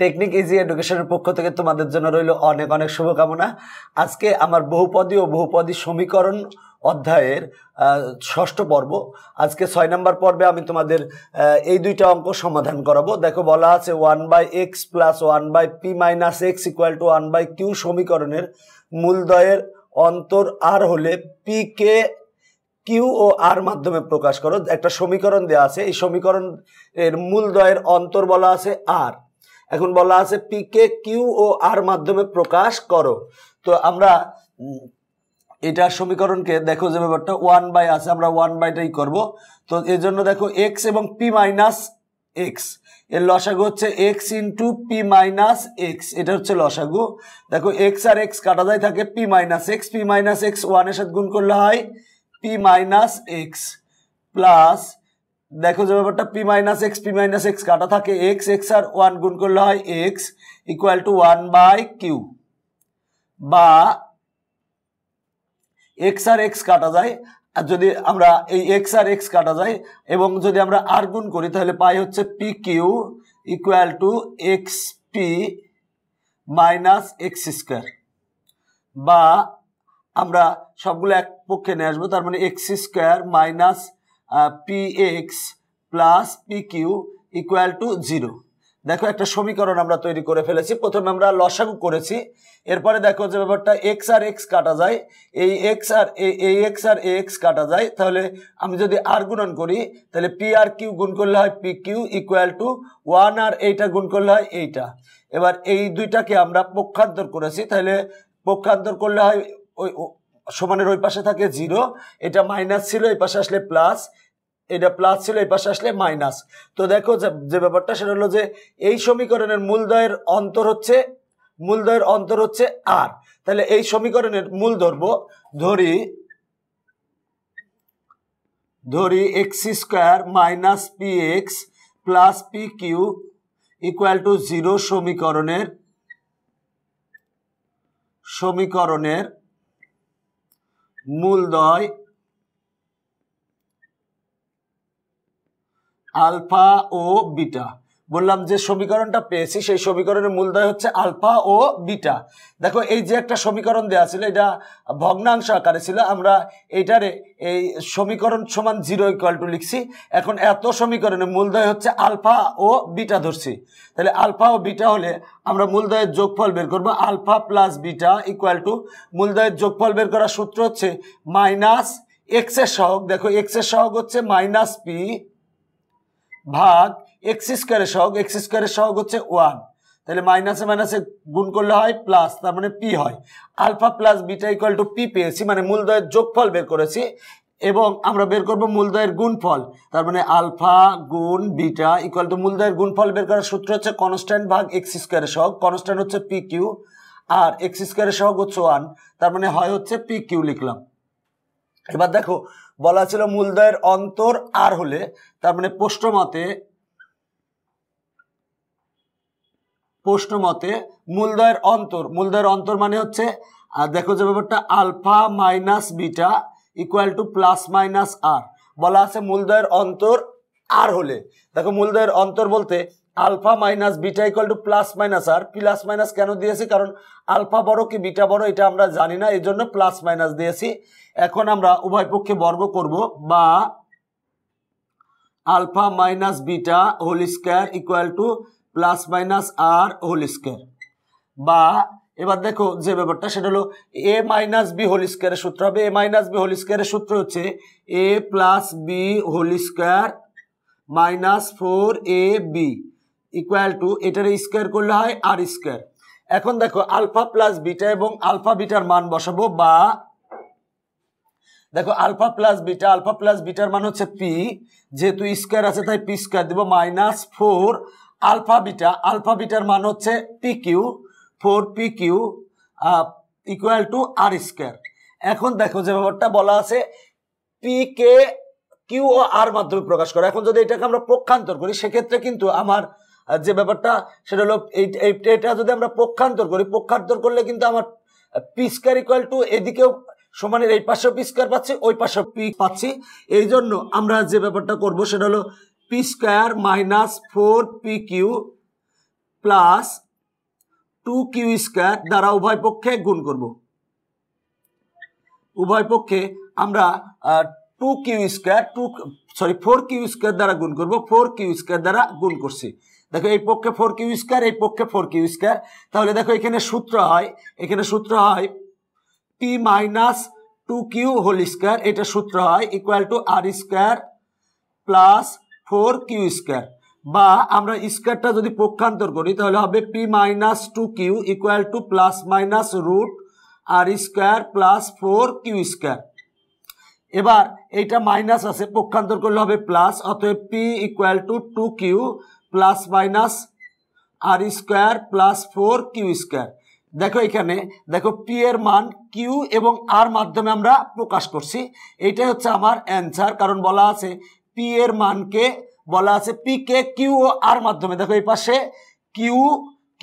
technique easy এডুকেশনের পক্ষ থেকে তোমাদের জন্য রইল অনেক অনেক শুভকামনা আজকে আমার বহুপদী ও বহুপদী সমীকরণ অধ্যায়ের ষষ্ঠ পর্ব আজকে ছয় নম্বর পর্বে আমি তোমাদের এই দুইটা অঙ্ক সমাধান করাবো দেখো বলা আছে one by x plus one by p minus x equal to one by q সমীকরণের মূলদয়ের অন্তর আর হলে পি কে কিউ ও আর মাধ্যমে প্রকাশ করো একটা সমীকরণ দেওয়া আছে এই সমীকরণ এর মূলদয়ের অন্তর বলা আছে আর এখন বলা আছে পিকে কিউ ও আর মাধ্যমে প্রকাশ করো তো আমরা এটা সমীকরণকে দেখো যে ব্যাপারটা ওয়ান বাই আছে আমরা ওয়ান বাইটাই করব তো এর জন্য দেখো এক্স এবং পি মাইনাস এক্স এর লসাগু হচ্ছে x into p minus x এটা হচ্ছে লসাগু দেখো এক্স আর এক্স কাটা যায় থাকে p minus x p minus x ওয়ানের সাথে গুণ করলে হয় পি মাইনাস এক্স প্লাস দেখো যে ব্যাপারটা p minus x p minus x কাটা থাকে এক্স এক্স আর ওয়ান গুণ করলে হয় x equal to one by q বা এক্স আর এক্স কাটা যায় আর যদি আমরা এই এক্স আর এক্স কাটা যায় এবং যদি আমরা আর গুণ করি তাহলে পাই হচ্ছে p q equal to x p minus x square বা আমরা সবগুলো এক পক্ষে নিয়ে আসবো তার মানে x square minus px plus p q equal to zero দেখো একটা সমীকরণ আমরা তৈরি করে ফেলেছি প্রথমে আমরা লসাগু করেছি এরপরে দেখো যে ব্যাপারটা এক্স আর এক্স কাটা যায় এই এক্স আর এই এক্স আর এ এক্স কাটা যায় তাহলে আমি যদি আর গুণন করি তাহলে পি আর কিউ গুণ করলে হয় p q equal to one আর এইটা গুণ করলে হয় এইটা এবার এই দুইটাকে আমরা পক্ষান্তর করেছি তাহলে পক্ষান্তর করলে হয় ওই সমানের ওই পাশে থাকে জিরো এটা মাইনাস ছিল এই পাশে আসলে প্লাস এটা প্লাস ছিল এই পাশে আসলে মাইনাস তো দেখো যে ব্যাপারটা সেটা হলো যে এই সমীকরণের মূলদয়ের অন্তর হচ্ছে মূলদয়ের অন্তর হচ্ছে আর তাহলে এই সমীকরণের মূল ধরব ধরি ধরি x square minus p x plus p q equal to zero সমীকরণের সমীকরণের মূলদয় আলফা ও বিটা বললাম যে সমীকরণটা পেয়েছি সেই সমীকরণের মূলদয় হচ্ছে আলফা ও বিটা দেখো এই যে একটা সমীকরণ দেওয়া ছিল এটা ভগ্নাংশ আকারে ছিল আমরা এইটারে এই সমীকরণ সমান জিরো ইকুয়াল টু লিখছি এখন এত সমীকরণের মূলদয় হচ্ছে আলফা ও বিটা ধরছি তাহলে আলফা ও বিটা হলে আমরা মূলদয়ের যোগফল বের করবো alpha plus beta equal to মূলদয়ের যোগফল বের করার সূত্র হচ্ছে মাইনাস এক্সের সহক দেখো এক্সের সহক হচ্ছে মাইনাস পি ভাগ এক্স স্কোয়ারের সহগ এক্স স্কোয়ারের সহগ হচ্ছে ওয়ান তাহলে মাইনাসে মাইনাসে গুণ করলে হয় প্লাস তার মানে পি হয় alpha plus beta equal to p পেয়েছি মানে মূলদয়ের যোগফল বের করেছি এবং আমরা বের করব মূলদয়ের গুণফল তার মানে আলফা গুণ বিটা ইকুয়াল টু মূলদয়ের গুণফল বের করার সূত্র হচ্ছে কনস্ট্যান্ট ভাগ এক্স স্কোয়ারের সহগ কনস্ট্যান্ট হচ্ছে পি কিউ আর এক্স স্কোয়ারের সহগ হচ্ছে ওয়ান তার মানে হয় হচ্ছে পি কিউ লিখলাম এবার দেখো বলা ছিল মূলদয়ের অন্তর আর হলে তার মানে প্রশ্ন মতে প্রশ্ন মতে মূলদয়ের অন্তর মূলদয়ের অন্তর মানে হচ্ছে দেখো যে ব্যাপারটা alpha minus beta equal to plus minus r বলা আছে মূলদয়ের অন্তর আর হলে দেখো মূলদয়ের অন্তর বলতে alpha minus beta equal to plus minus r plus minus কেন দিয়েছি কারণ আলফা বড় কি বিটা বড় এটা আমরা জানি না এই জন্য প্লাস মাইনাস দিয়েছি এখন আমরা উভয় পক্ষে বর্গ করব বা alpha minus beta whole square equal to plus minus r whole square বা এবার দেখো যে ব্যাপারটা সেটা হলো এ মাইনাস বি হোল স্কোয়ারের সূত্র হবে এ মাইনাস বি হোল স্কোয়ারের সূত্র হচ্ছে a plus b whole square minus four a b equal to এটার স্কোয়ার করলে হয় আর স্কোয়ার এখন দেখো আলফা প্লাস বিটা এবং আলফা বিটার মান বসাবো বা দেখো alpha plus beta alpha plus বিটার মান হচ্ছে পি যেহেতু স্কোয়ার আছে তাই পি স্কোয়ার দেবো minus four alpha beta alpha বিটার মান হচ্ছে p q four p q equal to r square এখন দেখো যে ব্যাপারটা বলা আছে পি কে কিউ ও আর মাধ্যমে প্রকাশ করে এখন যদি এটাকে আমরা পক্ষান্তর করি সেক্ষেত্রে কিন্তু আমার যে ব্যাপারটা সেটা হলো এটা যদি আমরা পক্ষান্তর করি পক্ষান্তর করলে কিন্তু আমার পি স্কোয়ার ইকুয়াল টু এদিকেও সমানের এই পাশেও পি স্কোয়ার পাচ্ছি ওই পাশেও পি পাচ্ছি এই জন্য আমরা যে ব্যাপারটা করব সেটা হলো p square minus four p q plus two q square দ্বারা উভয় পক্ষে গুণ করব উভয় পক্ষে আমরা two q square two sorry four q square দ্বারা গুণ করব ফোর কিউ স্কোয়ার দ্বারা গুণ করছি দেখো এই পক্ষে ফোর কিউ স্কোয়ার এই পক্ষে ফোর কিউ স্কোয়ার তাহলে দেখো এখানে সূত্র হয় এখানে সূত্র হয় p minus two q whole square এটা সূত্র হয় equal to r square plus four q square বা আমরা স্কোয়ারটা যদি পক্ষান্তর করি তাহলে হবে p minus two q equal to plus minus root r square plus four q square এবার এইটা মাইনাস আছে পক্ষান্তর করলে হবে প্লাস অতএব p equal to two q plus minus r square plus four q square দেখো এখানে দেখো পি এর মান কিউ এবং আর মাধ্যমে আমরা প্রকাশ করছি এইটাই হচ্ছে আমার অ্যান্সার কারণ বলা আছে পি এর মানকে বলা আছে পি কে কিউ ও আর মাধ্যমে দেখো এই পাশে কিউ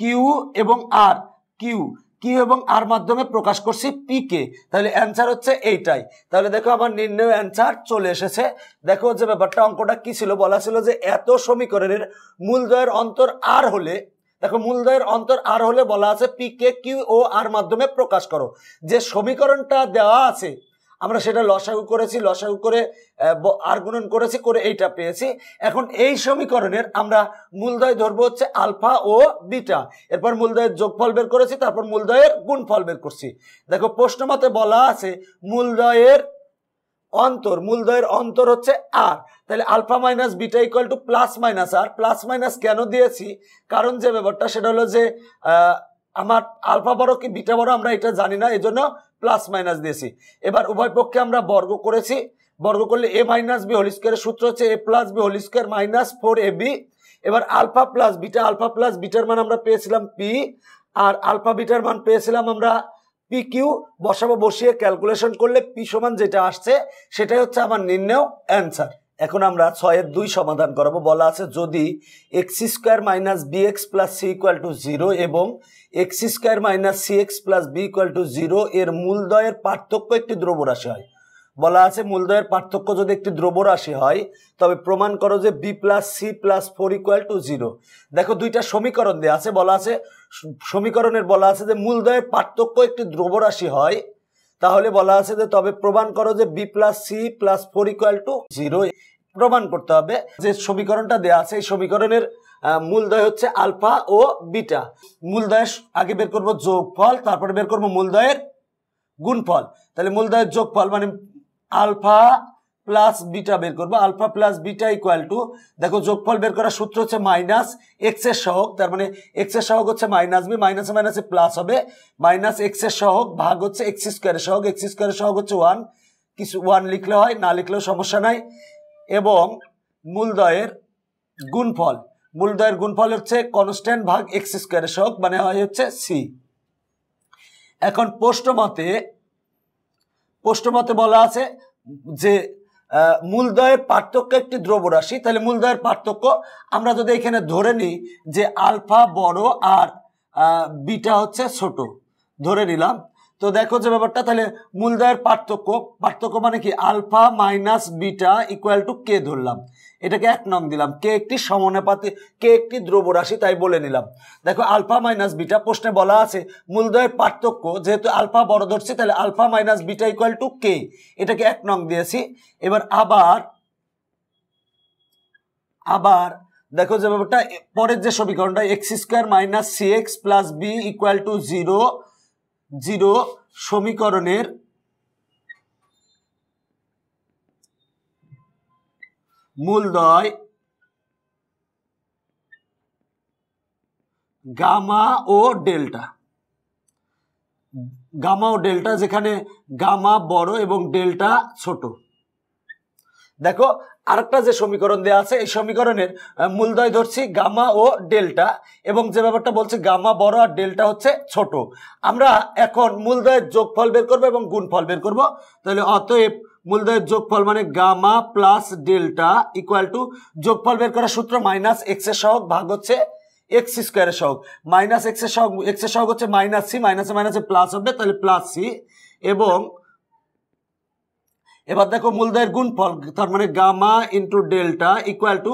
কিউ এবং আর কিউ কিউ এবং আর মাধ্যমে প্রকাশ করছি পি কে তাহলে অ্যান্সার হচ্ছে এইটাই তাহলে দেখো আমার নির্ণয় অ্যান্সার চলে এসেছে দেখো যে ব্যাপারটা অঙ্কটা কি ছিল বলা ছিল যে এত সমীকরণের মূলদয়ের অন্তর আর হলে দেখো মূলদয়ের অন্তর আর হলে বলা আছে পি কে কিউ ও আর মাধ্যমে প্রকাশ করো যে সমীকরণটা দেওয়া আছে আমরা সেটা লসাগু করেছি লসাগু করে আর্গুনন করেছি করে এইটা পেয়েছি এখন এই সমীকরণের আমরা মূলদয় ধরবো হচ্ছে আলফা ও বিটা এরপর মূলদয়ের যোগফল বের করেছি তারপর মূলদয়ের গুণফল বের করছি দেখো মতে বলা আছে মূলদয়ের অন্তর মূলদয়ের অন্তর হচ্ছে আর তাহলে alpha minus beta equal to plus minus r plus minus কেন দিয়েছি কারণ যে ব্যাপারটা সেটা হলো যে আমার আলফা বড় কি বিটা বড় আমরা এটা জানি না এজন্য প্লাস মাইনাস দিয়েছি এবার উভয় পক্ষে আমরা বর্গ করেছি বর্গ করলে এ মাইনাস বি হোল স্কোয়ারের সূত্র হচ্ছে a plus b whole square minus four a b এবার alpha plus beta alpha plus বিটার মান আমরা পেয়েছিলাম পি আর আলফা বিটার মান পেয়েছিলাম আমরা পি কিউ বসাবো বসিয়ে ক্যালকুলেশন করলে পি সমান যেটা আসছে সেটাই হচ্ছে আমার নির্ণয় অ্যান্সার এখন আমরা ছয়ের দুই সমাধান করাবো বলা আছে যদি x square minus b x plus c equal to zero এবং x square minus c x plus b equal to zero এর মূলদয়ের পার্থক্য একটি দ্রব্যরাশি হয় বলা আছে মূলদয়ের পার্থক্য যদি একটি দ্রব্যরাশি হয় তবে প্রমাণ করো যে b plus c plus four equal to zero দেখো দুইটা সমীকরণ দেওয়া আছে বলা আছে সমীকরণের বলা আছে যে মূলদয়ের পার্থক্য একটি দ্রব্যরাশি হয় তাহলে বলা আছে যে তবে প্রমাণ করো যে b plus c plus four equal to zero প্রমাণ করতে হবে যে সমীকরণটা দেওয়া আছে এই সমীকরণের মূলদয় হচ্ছে আলফা ও বিটা মূলদয়ের আগে বের যোগ যোগফল তারপরে বের করবো মূলদয়ের গুণফল তাহলে মূলদয়ের যোগফল মানে আলফা প্লাস বিটা বের করবো alpha plus beta equal to দেখো যোগফল বের করার সূত্র হচ্ছে মাইনাস এক্সের সহক তার মানে এক্সের সহক হচ্ছে মাইনাস বি মাইনাসে মাইনাসে প্লাস হবে মাইনাস এক্সের সহক ভাগ হচ্ছে এক্স স্কোয়ারের সহক এক্স স্কোয়ারের সহক হচ্ছে ওয়ান কিছু ওয়ান লিখলে হয় না লিখলেও সমস্যা নাই এবং মূলদয়ের গুণফল মূলদয়ের গুণফল হচ্ছে কনস্ট্যান্ট ভাগ এক্স স্কোয়ারের সহক মানে হয় হচ্ছে সি এখন পোস্টমতে পোস্টমতে বলা আছে যে মূলদয়ের পার্থক্য একটি দ্রব্যরাশি তাহলে মূলদয়ের পার্থক্য আমরা যদি এখানে ধরে নিই যে আলফা বড় আর বিটা হচ্ছে ছোট ধরে নিলাম তো দেখো যে ব্যাপারটা তাহলে মূলদয়ের পার্থক্য পার্থক্য মানে কি alpha minus beta equal to k ধরলাম এটাকে এক নং দিলাম কে একটি সমনেপাতি কে একটি রাশি তাই বলে নিলাম দেখো আলফা মাইনাস বিটা প্রশ্নে বলা আছে মূলদয়ের পার্থক্য যেহেতু আলফা বড় ধরছি তাহলে alpha minus beta equal to k এটাকে এক নং দিয়েছি এবার আবার আবার দেখো যে ব্যাপারটা পরের যে সমীকরণটা x square minus c x plus b equal to zero zero সমীকরণের মূলদয় গামা ও ডেল্টা গামা ও ডেল্টা যেখানে গামা বড় এবং ডেল্টা ছোট দেখো আরেকটা যে সমীকরণ দেওয়া আছে এই সমীকরণের মূলদয় ধরছি গামা ও ডেল্টা এবং যে ব্যাপারটা বলছি গামা বড় আর ডেল্টা হচ্ছে ছোট আমরা এখন মূলদয়ের যোগফল বের করব এবং গুণফল বের করব তাহলে অতএব মূলদয়ের যোগফল মানে gamma plus delta equal to যোগফল বের করার সূত্র মাইনাস এক্সের সহক ভাগ হচ্ছে এক্স স্কোয়ারের সহক মাইনাস এক্সের এক্স এক্সের সহক হচ্ছে মাইনাস সি মাইনাসে মাইনাসে প্লাস হবে তাহলে প্লাস সি এবং এবার দেখো গুণ গুণফল তার মানে gamma into delta equal to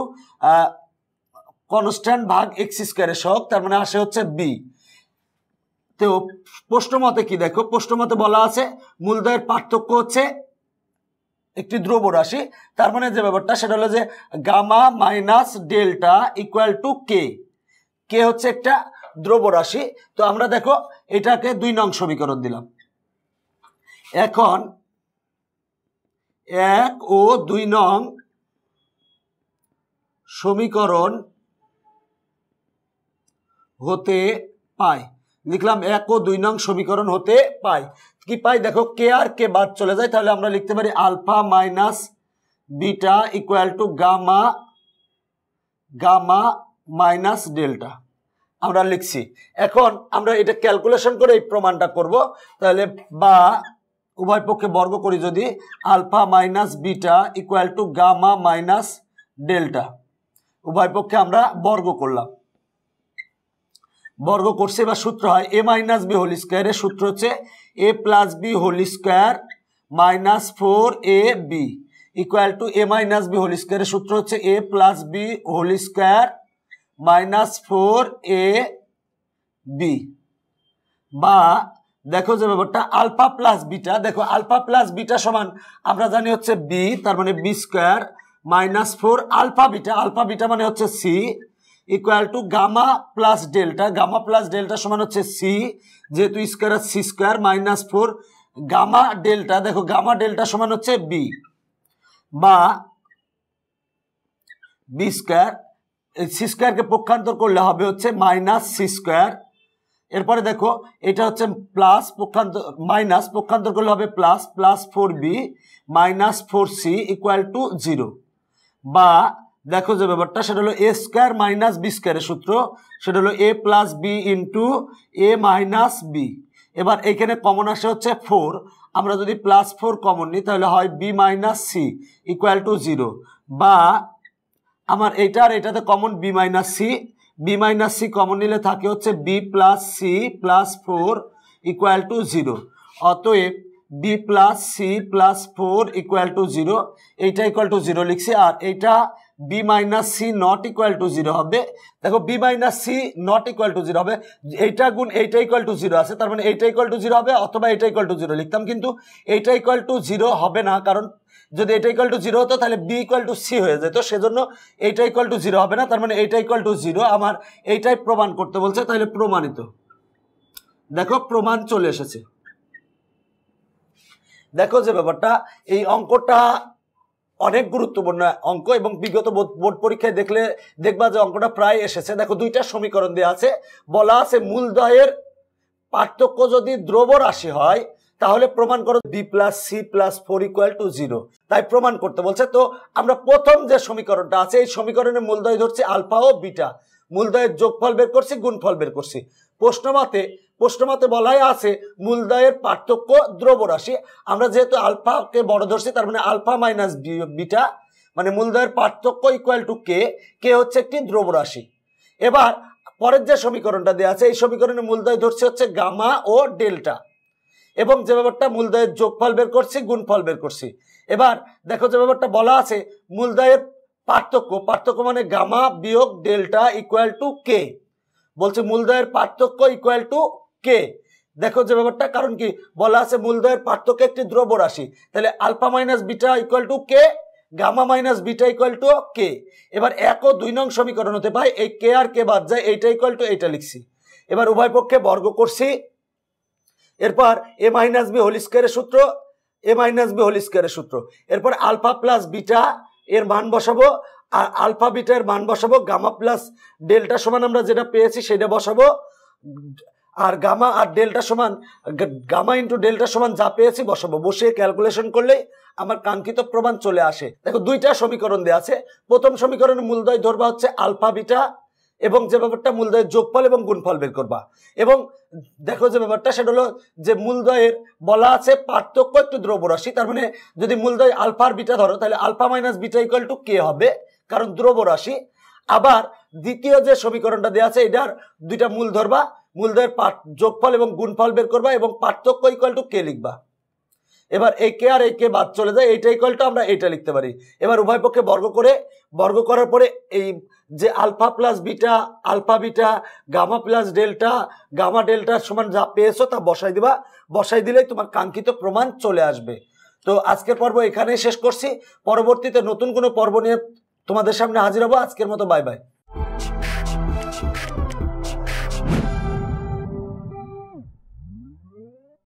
constant ভাগ এক্স স্কোয়ারের শখ তার মানে আসে হচ্ছে বি তো প্রশ্নমতে কি দেখো প্রশ্নমতে বলা আছে মূলদয়ের পার্থক্য হচ্ছে একটি দ্রব্য রাশি তার মানে যে ব্যাপারটা সেটা হলো যে gamma minus delta equal to k k হচ্ছে একটা দ্রব্য রাশি তো আমরা দেখো এটাকে দুই নং সমীকরণ দিলাম এখন এক ও দুই নং সমীকরণ হতে পায় লিখলাম এক ও দুই নং সমীকরণ হতে পাই কি পাই দেখো কে আর কে বাদ চলে যায় তাহলে আমরা লিখতে পারি alpha minus beta equal to gamma gamma minus delta আমরা লিখছি এখন আমরা এটা ক্যালকুলেশন করে এই প্রমাণটা করব তাহলে বা উভয় পক্ষে বর্গ করি যদি alpha minus beta equal to gamma minus delta উভয় পক্ষে আমরা বর্গ করলাম বর্গ করছে বা সূত্র হয় এ মাইনাস বি হোল স্কোয়ারের সূত্র হচ্ছে a plus b whole square minus four a b equal to a minus b whole স্কোয়ারের সূত্র হচ্ছে a plus b whole square minus four a b বা দেখো যে ব্যাপারটা আলফা প্লাস বিটা দেখো আলফা প্লাস বিটা সমান আমরা জানি হচ্ছে বি তার মানে b square minus four alpha beta alpha beta মানে হচ্ছে c equal to gamma plus delta gamma plus delta সমান হচ্ছে সি যেহেতু square c square minus four gamma delta দেখো গামা ডেল্টা সমান হচ্ছে বি বা বি স্কোয়ার সি স্কোয়ারকে পক্ষান্তর করলে হবে হচ্ছে মাইনাস সি স্কোয়ার এরপরে দেখো এটা হচ্ছে প্লাস পক্ষান্তর মাইনাস পক্ষান্তর করলে হবে plus plus four b minus four c equal to zero বা দেখো যে ব্যাপারটা সেটা হলো এ স্কোয়ার মাইনাস বি স্কোয়ারের সূত্র সেটা হলো a plus b into a minus b এবার এখানে কমন আসে হচ্ছে ফোর আমরা যদি প্লাস ফোর কমন নিই তাহলে হয় b minus c equal to zero বা আমার এইটা আর এটাতে common b minus c b minus c common নিলে থাকে হচ্ছে b plus c plus four equal to zero অতএব b plus c plus four equal to zero এইটা ইকুয়াল টু জিরো লিখছি আর এইটা b minus c not equal to zero হবে দেখো b minus c not equal to zero হবে এইটা গুণ এইটা ইকুয়াল টু জিরো আছে তার মানে এইটা ইকুয়াল টু জিরো হবে অথবা এইটা ইকুয়াল টু জিরো লিখতাম কিন্তু এইটা ইকুয়াল টু জিরো হবে না কারণ যদি এটা ইকুয়াল টু জিরো হতো তাহলে বি ইকুয়াল টু সি হয়ে যেত সেজন্য এইটা ইকুয়াল টু জিরো হবে না তার মানে এইটা ইকুয়াল টু জিরো আমার এইটাই প্রমাণ করতে বলছে তাহলে প্রমাণিত দেখো প্রমাণ চলে এসেছে দেখো যে ব্যাপারটা এই অঙ্কটা অনেক গুরুত্বপূর্ণ অঙ্ক এবং বিগত বোর্ড পরীক্ষায় দেখলে দেখবা যে অঙ্কটা প্রায় এসেছে দেখো দুইটা সমীকরণ দেওয়া আছে বলা আছে মূলদয়ের পার্থক্য যদি দ্রব রাশি হয় তাহলে প্রমাণ করো b plus c plus four equal to zero তাই প্রমাণ করতে বলছে তো আমরা প্রথম যে সমীকরণটা আছে এই সমীকরণের মূলদয় ধরছি আলফা ও বিটা মূলদয়ের যোগফল বের করছি গুণফল বের করছি প্রশ্নমাতে প্রশ্নমাতে বলাই আছে মূলদয়ের পার্থক্য দ্রবরাশি আমরা যেহেতু আলফাকে বড় ধরছি তার মানে আলফা মাইনাস বিটা মানে মূলদয়ের পার্থক্য ইকুয়াল টু কে কে হচ্ছে একটি দ্রবরাশি এবার পরের যে সমীকরণটা দেওয়া আছে এই সমীকরণের মূলদয় ধরছে হচ্ছে গামা ও ডেল্টা এবং যে ব্যাপারটা মূলদয়ের যোগফল বের করছি গুণফল বের করছি এবার দেখো যে ব্যাপারটা বলা আছে মূলদয়ের পার্থক্য পার্থক্য মানে গামা বিয়োগ ডেল্টা ইকুয়াল টু কে বলছে মূলদয়ের পার্থক্য ইকুয়াল টু কে দেখো যে ব্যাপারটা কারণ কি বলা আছে মূলদয়ের পার্থক্য একটি দ্রব্য রাশি তাহলে alpha minus beta equal to k gamma minus beta equal to k এবার এক ও দুই নং সমীকরণ হতে পায় এই কে আর কে বাদ যায় এইটা ইকুয়াল টু এইটা লিখছি এবার উভয় পক্ষে বর্গ করছি এরপর এ মাইনাস বি হোল স্কোয়ারের সূত্র এ মাইনাস বি হোল স্কোয়ারের সূত্র এরপর আলফা প্লাস বিটা এর মান বসাবো আর আলফা বিটা এর মান বসাবো গামা প্লাস ডেল্টা সমান আমরা যেটা পেয়েছি সেটা বসাবো আর গামা আর ডেল্টা সমান গামা ইন্টু ডেল্টা সমান যা পেয়েছি বসাবো বসিয়ে ক্যালকুলেশন করলে আমার কাঙ্ক্ষিত প্রমাণ চলে আসে দেখো দুইটা সমীকরণ দেওয়া আছে প্রথম সমীকরণের মূলদয় ধরবা হচ্ছে আলফা বিটা এবং যে ব্যাপারটা মূলদয়ের যোগফল এবং গুণফল বের করবা এবং দেখো যে ব্যাপারটা সেটা হলো যে মূলদয়ের বলা আছে পার্থক্য একটু রাশি তার মানে যদি মূলদয় আলফা আর বিটা ধরো তাহলে alpha minus beta equal to k হবে কারণ রাশি আবার দ্বিতীয় যে সমীকরণটা দেওয়া আছে এটার দুইটা মূল ধরবা মূলদয়ের যোগফল এবং গুণফল বের করবা এবং পার্থক্য ইকুয়াল টু কে লিখবা এবার এ কে আর এ কে বাদ চলে যায় এইটা ইকুয়ালটা আমরা এটা লিখতে পারি এবার উভয় পক্ষে বর্গ করে বর্গ করার পরে এই যে alpha plus beta alpha beta gamma plus delta gamma delta সমান যা পেয়েছো তা বসাই দিবা বসাই দিলেই তোমার কাঙ্ক্ষিত প্রমাণ চলে আসবে তো আজকের পর্ব এখানেই শেষ করছি পরবর্তীতে নতুন কোনো পর্ব নিয়ে তোমাদের সামনে হাজির হবো আজকের মতো বাই বাই